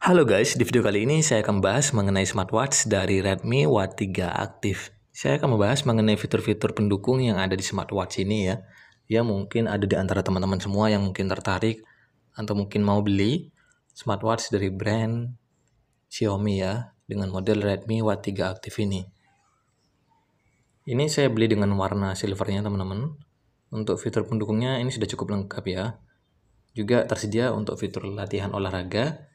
Halo guys, di video kali ini saya akan membahas mengenai smartwatch dari Redmi Watch 3 Active. Saya akan membahas mengenai fitur-fitur pendukung yang ada di smartwatch ini ya. Ya mungkin ada di antara teman-teman semua yang mungkin tertarik atau mungkin mau beli smartwatch dari brand Xiaomi ya dengan model Redmi Watch 3 Active ini. Ini saya beli dengan warna silvernya teman-teman. Untuk fitur pendukungnya ini sudah cukup lengkap ya. Juga tersedia untuk fitur latihan olahraga,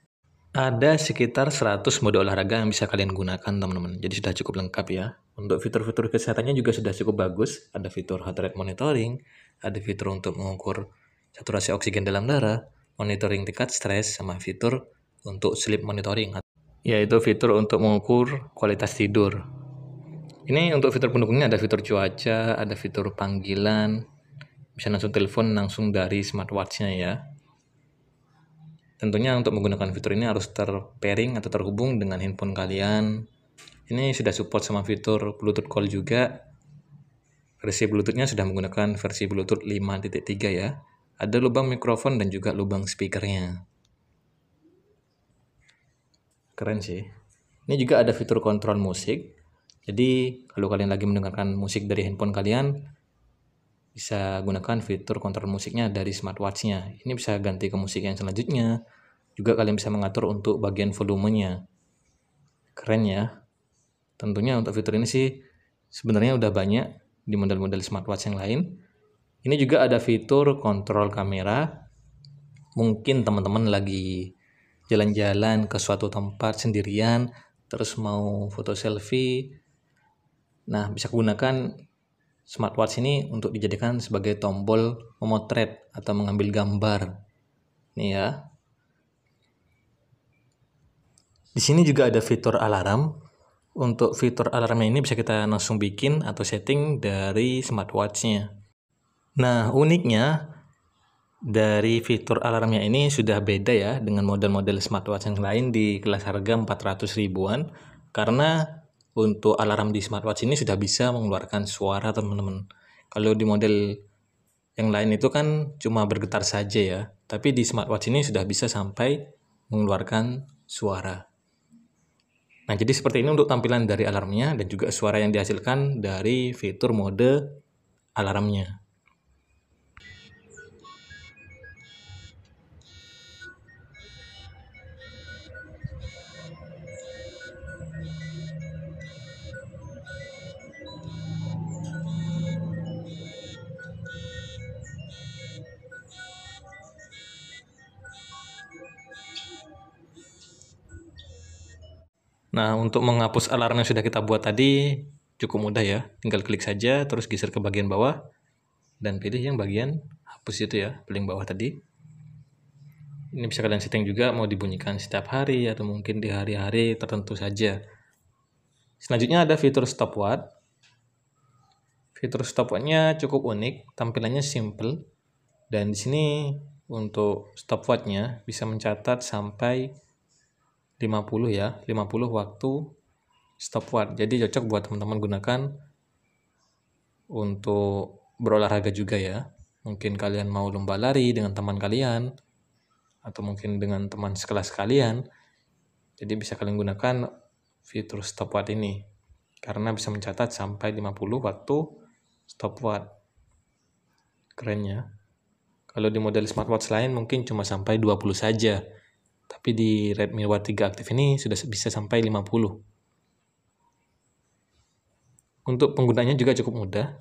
ada sekitar 100 mode olahraga yang bisa kalian gunakan teman-teman. Jadi sudah cukup lengkap ya. Untuk fitur-fitur kesehatannya juga sudah cukup bagus. Ada fitur heart rate monitoring, ada fitur untuk mengukur saturasi oksigen dalam darah, monitoring tingkat stres, sama fitur untuk sleep monitoring, yaitu fitur untuk mengukur kualitas tidur. Ini untuk fitur pendukungnya ada fitur cuaca, ada fitur panggilan, bisa langsung telepon langsung dari smartwatchnya ya. Tentunya untuk menggunakan fitur ini harus terpairing atau terhubung dengan handphone kalian. Ini sudah support sama fitur Bluetooth Call juga. Versi Bluetoothnya sudah menggunakan versi Bluetooth 5.3 ya. Ada lubang mikrofon dan juga lubang speakernya. Keren sih. Ini juga ada fitur kontrol musik. Jadi kalau kalian lagi mendengarkan musik dari handphone kalian, bisa gunakan fitur kontrol musiknya dari smartwatchnya. Ini bisa ganti ke musik yang selanjutnya. Juga kalian bisa mengatur untuk bagian volumenya. Keren ya. Tentunya untuk fitur ini sih sebenarnya udah banyak di model-model smartwatch yang lain. Ini juga ada fitur kontrol kamera. Mungkin teman-teman lagi jalan-jalan ke suatu tempat sendirian, terus mau foto selfie. Nah, bisa gunakan smartwatch ini untuk dijadikan sebagai tombol memotret atau mengambil gambar. Nih ya. Di sini juga ada fitur alarm. Untuk fitur alarmnya ini bisa kita langsung bikin atau setting dari smartwatchnya. Nah, uniknya dari fitur alarmnya ini sudah beda ya dengan model-model smartwatch yang lain di kelas harga 400 ribuan karena untuk alarm di smartwatch ini sudah bisa mengeluarkan suara teman-teman kalau di model yang lain itu kan cuma bergetar saja ya tapi di smartwatch ini sudah bisa sampai mengeluarkan suara Nah, jadi seperti ini untuk tampilan dari alarmnya dan juga suara yang dihasilkan dari fitur mode alarmnya. Nah, untuk menghapus alarm yang sudah kita buat tadi cukup mudah ya. Tinggal klik saja terus geser ke bagian bawah dan pilih yang bagian hapus itu ya, paling bawah tadi. Ini bisa kalian setting juga mau dibunyikan setiap hari atau mungkin di hari-hari tertentu saja. Selanjutnya ada fitur stopwatch. Fitur stopwatchnya cukup unik, tampilannya simple. Dan di sini untuk stopwatchnya bisa mencatat sampai 50 ya 50 waktu stopwatch jadi cocok buat teman-teman gunakan untuk berolahraga juga ya mungkin kalian mau lomba lari dengan teman kalian atau mungkin dengan teman sekelas kalian jadi bisa kalian gunakan fitur stopwatch ini karena bisa mencatat sampai 50 waktu stopwatch kerennya kalau di model smartwatch lain mungkin cuma sampai 20 saja tapi di Redmi Watch 3 aktif ini sudah bisa sampai 50. Untuk penggunanya juga cukup mudah.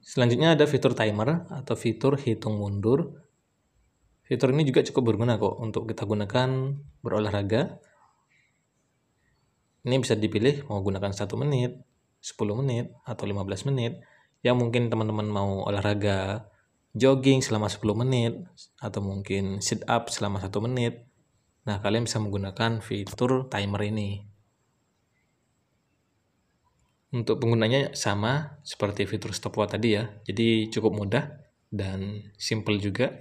Selanjutnya ada fitur timer atau fitur hitung mundur. Fitur ini juga cukup berguna kok untuk kita gunakan berolahraga. Ini bisa dipilih mau gunakan 1 menit, 10 menit, atau 15 menit. Yang mungkin teman-teman mau olahraga jogging selama 10 menit atau mungkin sit up selama satu menit. Nah, kalian bisa menggunakan fitur timer ini. Untuk penggunanya sama seperti fitur stopwatch tadi ya. Jadi cukup mudah dan simple juga.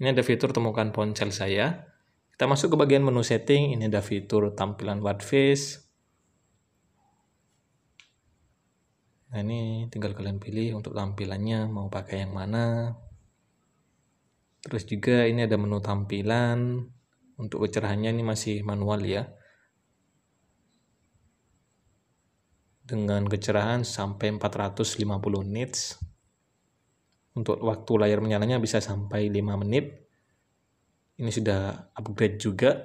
Ini ada fitur temukan ponsel saya. Kita masuk ke bagian menu setting, ini ada fitur tampilan watch face, Nah ini tinggal kalian pilih untuk tampilannya mau pakai yang mana. Terus juga ini ada menu tampilan. Untuk kecerahannya ini masih manual ya. Dengan kecerahan sampai 450 nits. Untuk waktu layar menyalanya bisa sampai 5 menit. Ini sudah upgrade juga.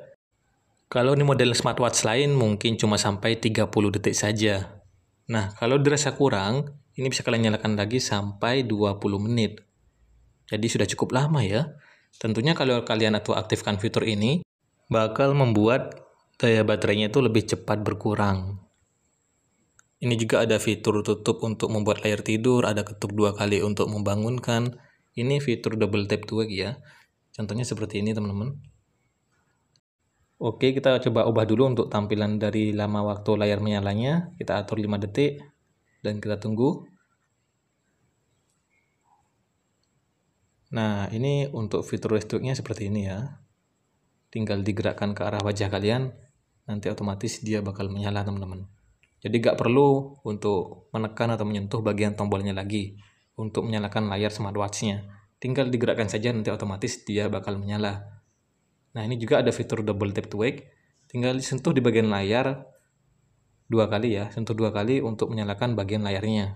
Kalau ini model smartwatch lain mungkin cuma sampai 30 detik saja. Nah, kalau dirasa kurang, ini bisa kalian nyalakan lagi sampai 20 menit. Jadi sudah cukup lama ya. Tentunya kalau kalian atau aktifkan fitur ini, bakal membuat daya baterainya itu lebih cepat berkurang. Ini juga ada fitur tutup untuk membuat layar tidur, ada ketuk dua kali untuk membangunkan. Ini fitur double tap wake ya. Contohnya seperti ini teman-teman. Oke, kita coba ubah dulu untuk tampilan dari lama waktu layar menyalanya. Kita atur 5 detik dan kita tunggu. Nah, ini untuk fitur restriknya seperti ini ya. Tinggal digerakkan ke arah wajah kalian, nanti otomatis dia bakal menyala teman-teman. Jadi gak perlu untuk menekan atau menyentuh bagian tombolnya lagi untuk menyalakan layar smartwatchnya. Tinggal digerakkan saja nanti otomatis dia bakal menyala. Nah ini juga ada fitur double tap to wake. Tinggal disentuh di bagian layar dua kali ya, sentuh dua kali untuk menyalakan bagian layarnya.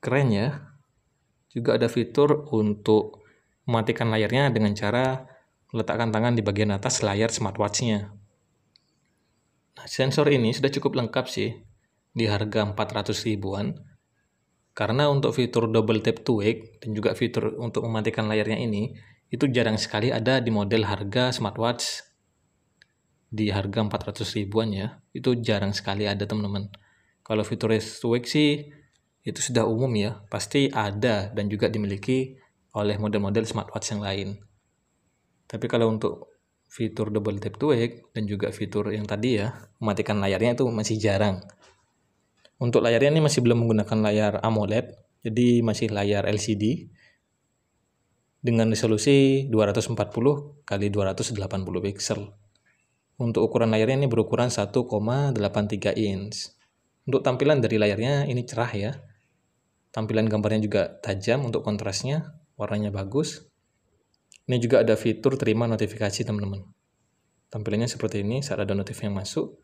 Keren ya. Juga ada fitur untuk mematikan layarnya dengan cara meletakkan tangan di bagian atas layar smartwatch-nya. Nah, sensor ini sudah cukup lengkap sih di harga 400 ribuan. Karena untuk fitur double tap to wake dan juga fitur untuk mematikan layarnya ini, itu jarang sekali ada di model harga smartwatch di harga 400 ribuan ya itu jarang sekali ada teman-teman kalau fitur wake sih itu sudah umum ya pasti ada dan juga dimiliki oleh model-model smartwatch yang lain tapi kalau untuk fitur double tap to wake dan juga fitur yang tadi ya mematikan layarnya itu masih jarang untuk layarnya ini masih belum menggunakan layar AMOLED jadi masih layar LCD dengan resolusi 240 kali 280 pixel. Untuk ukuran layarnya ini berukuran 1,83 inch. Untuk tampilan dari layarnya ini cerah ya. Tampilan gambarnya juga tajam untuk kontrasnya, warnanya bagus. Ini juga ada fitur terima notifikasi teman-teman. Tampilannya seperti ini saat ada notif yang masuk.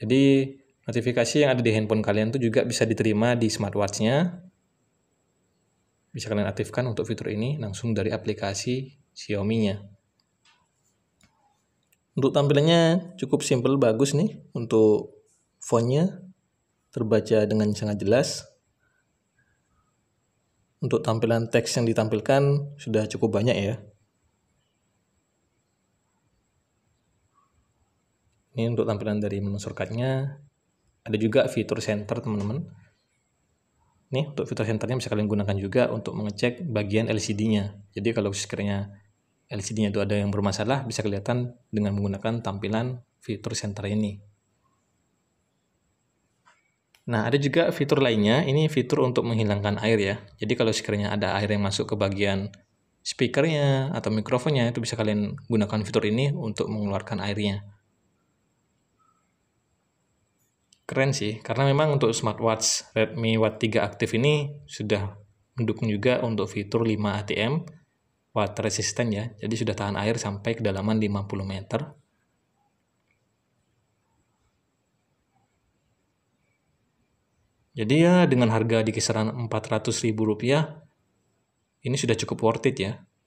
Jadi notifikasi yang ada di handphone kalian tuh juga bisa diterima di smartwatch-nya bisa kalian aktifkan untuk fitur ini langsung dari aplikasi Xiaomi-nya. Untuk tampilannya cukup simple, bagus nih. Untuk fontnya terbaca dengan sangat jelas. Untuk tampilan teks yang ditampilkan sudah cukup banyak ya. Ini untuk tampilan dari menu shortcutnya. Ada juga fitur center teman-teman Nih, untuk fitur senternya bisa kalian gunakan juga untuk mengecek bagian LCD-nya. Jadi kalau sekiranya LCD-nya itu ada yang bermasalah, bisa kelihatan dengan menggunakan tampilan fitur center ini. Nah, ada juga fitur lainnya, ini fitur untuk menghilangkan air ya. Jadi kalau sekiranya ada air yang masuk ke bagian speakernya atau mikrofonnya, itu bisa kalian gunakan fitur ini untuk mengeluarkan airnya. keren sih karena memang untuk smartwatch Redmi watch 3 aktif ini sudah mendukung juga untuk fitur 5 ATM water resistant ya jadi sudah tahan air sampai kedalaman 50 meter jadi ya dengan harga di kisaran 400 ribu rupiah ini sudah cukup worth it ya